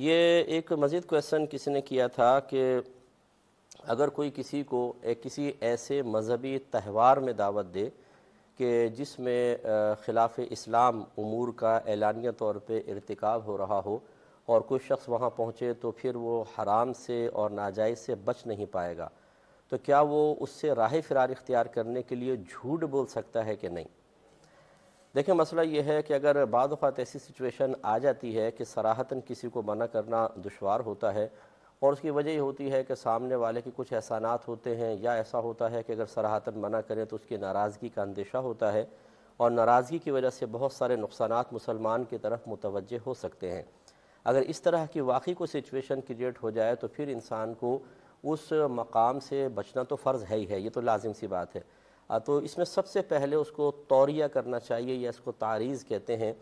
ये एक मज़ीद क्वेश्चन किसी ने किया था कि अगर कोई किसी को एक किसी ऐसे मजहबी त्यौहार में दावत दे कि जिसमें ख़िलाफ़ इस्लाम अमूर का एलानिया तौर पर इरतकब हो रहा हो और कोई शख्स वहाँ पहुँचे तो फिर वो हराम से और नाजायज़ से बच नहीं पाएगा तो क्या वो उससे राह फ़िरार इख्तियार करने के लिए झूठ बोल सकता है कि नहीं देखिए मसला यह है कि अगर बाद ऐसी सिचुएशन आ जाती है कि सराहतन किसी को मना करना दुशवार होता है और उसकी वजह ये होती है कि सामने वाले के कुछ एहसान होते हैं या ऐसा होता है कि अगर सराहतन मना करें तो उसकी नाराज़गी का अंदेशा होता है और नाराज़गी की वजह से बहुत सारे नुकसान मुसलमान की तरफ मुतवजह हो सकते हैं अगर इस तरह की वाकई को सिचुएशन क्रिएट हो जाए तो फिर इंसान को उस मकाम से बचना तो फ़र्ज़ है ही है ये तो लाजिम सी बात है तो इसमें सबसे पहले उसको तौरिया करना चाहिए या इसको तारीज़ कहते हैं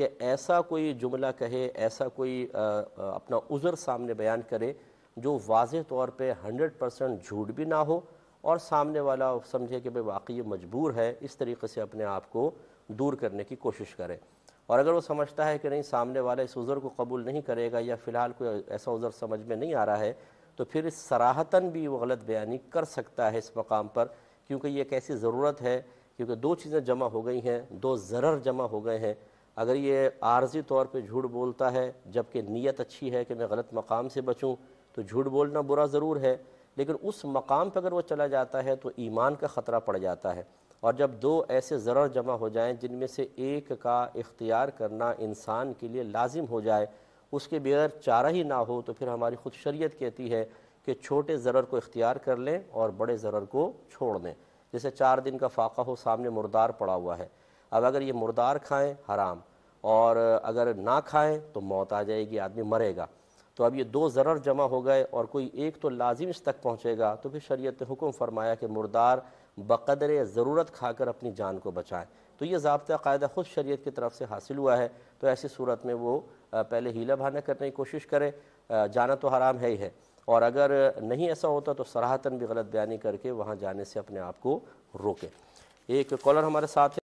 कि ऐसा कोई जुमला कहे ऐसा कोई आ, आ, अपना उज़र सामने बयान करे जो वाज तौर पे 100 परसेंट झूठ भी ना हो और सामने वाला समझे कि भाई वाकई मजबूर है इस तरीके से अपने आप को दूर करने की कोशिश करे और अगर वो समझता है कि नहीं सामने वाला इस उज़र को कबूल नहीं करेगा या फ़िलहाल कोई ऐसा उज़र समझ में नहीं आ रहा है तो फिर सराहतन भी वो गलत बयानी कर सकता है इस मकाम पर क्योंकि ये कैसी ज़रूरत है क्योंकि दो चीज़ें जमा हो गई हैं दो ज़रर जमा हो गए हैं अगर ये आर्जी तौर पे झूठ बोलता है जबकि नीयत अच्छी है कि मैं गलत मकाम से बचूं तो झूठ बोलना बुरा ज़रूर है लेकिन उस मकाम पर अगर वो चला जाता है तो ईमान का ख़तरा पड़ जाता है और जब दो ऐसे ज़रर जमा हो जाएँ जिनमें से एक का इख्तियार करना इंसान के लिए लाजिम हो जाए उसके बगैर चारा ही ना हो तो फिर हमारी खुद शरीयत कहती है कि छोटे ज़रर को इख्तियार कर लें और बड़े ज़रर को छोड़ दें जैसे चार दिन का फ़ाका हो सामने मुर्दार पड़ा हुआ है अब अगर ये मुर्दार खाएं हराम और अगर ना खाएं तो मौत आ जाएगी आदमी मरेगा तो अब ये दो ज़रर जमा हो गए और कोई एक तो लाजिम इस तक पहुँचेगा तो फिर शरीयत ने हुक्म फरमाया कि मुर्दार बकदर ज़रूरत खाकर अपनी जान को बचाएँ तो ये जबता कायदा ख़ुद शरीयत की तरफ से हासिल हुआ है तो ऐसी सूरत में वो पहले हीला भाना करने की कोशिश करे जाना तो हराम है ही है और अगर नहीं ऐसा होता तो सराहतन भी गलत बयानी करके वहाँ जाने से अपने आप को रोकें एक कॉलर हमारे साथ है